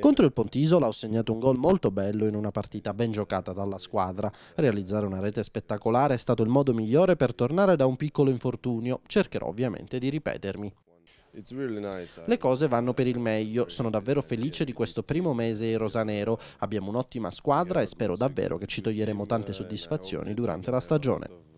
Contro il Pontisola ho segnato un gol molto bello in una partita ben giocata dalla squadra. Realizzare una rete spettacolare è stato il modo migliore per tornare da un piccolo infortunio. Cercherò ovviamente di ripetermi. Eh. Le cose vanno per il meglio, sono davvero felice di questo primo mese in Rosanero, abbiamo un'ottima squadra e spero davvero che ci toglieremo tante soddisfazioni durante la stagione.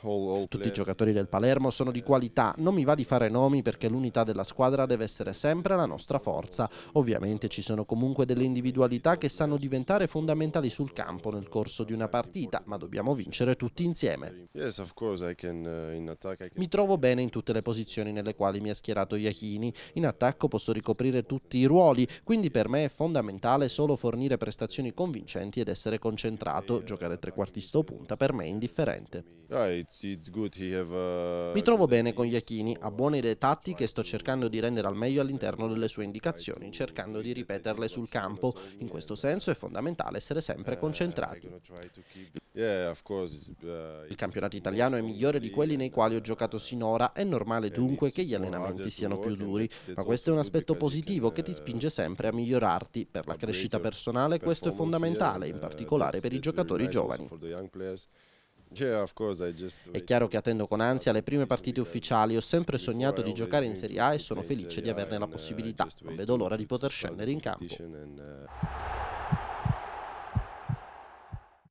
Uh, tutti i giocatori del Palermo sono di qualità, non mi va di fare nomi perché l'unità della squadra deve essere sempre la nostra forza. Ovviamente ci sono comunque delle individualità che sanno diventare fondamentali sul campo nel corso di una partita, ma dobbiamo vincere tutti insieme. Uh, mi trovo bene in tutte le posizioni nelle quali mi ha schierato Iachini, in attacco posso ricoprire tutti i ruoli, quindi per me è fondamentale solo fornire prestazioni convincenti ed essere concentrato, giocare trequartista o punta per me è indifferente. Uh, Mi trovo bene con Iachini, ha buone idee tattiche e sto cercando di rendere al meglio all'interno delle sue indicazioni, cercando di ripeterle sul campo. In questo senso è fondamentale essere sempre eh, concentrati. Uh, Il campionato italiano è migliore di quelli nei quali ho giocato sinora, è normale dunque che gli allenamenti siano più duri, ma questo è un aspetto positivo che ti uh, spinge sempre a migliorarti. Per la crescita personale questo è fondamentale, in particolare per i giocatori giovani. È chiaro che attendo con ansia le prime partite ufficiali, ho sempre sognato di giocare in Serie A e sono felice di averne la uh, possibilità, non vedo l'ora di poter scendere in campo.